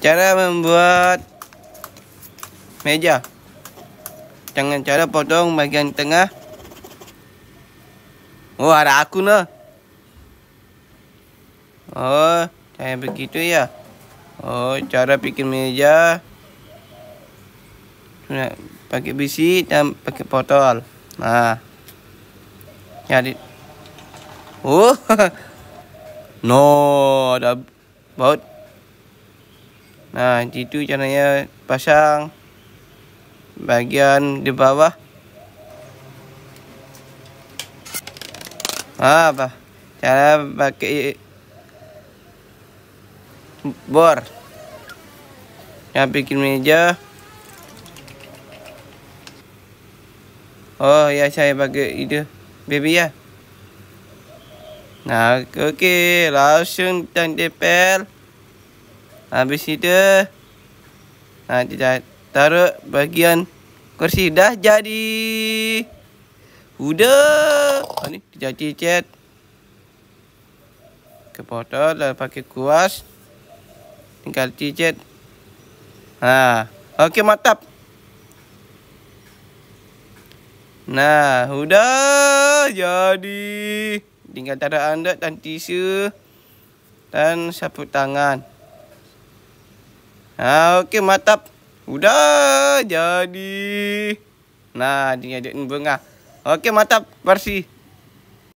cara membuat meja dengan cara potong bagian tengah oh ada aku nah oh kayak begitu ya oh cara bikin meja pakai besi dan pakai botol nah jadi oh no ada baut nah itu caranya pasang bagian di bawah nah, apa cara pakai bor ya bikin meja oh ya saya pakai itu baby ya Nah, oke, okay. langsung tentang DPL. Habis itu ha, Dia dah taruh bagian kursi Dah jadi huda, ha, ni, Dia jadi cat Ke botol Lalu pakai kuas Tinggal cicit ha. Okey matap Nah, huda jadi. Tinggal taruh anda dan tisu dan sapu tangan. Nah, oke mantap. Udah jadi. Nah, dia jadiin bunga. Oke mantap, bersih.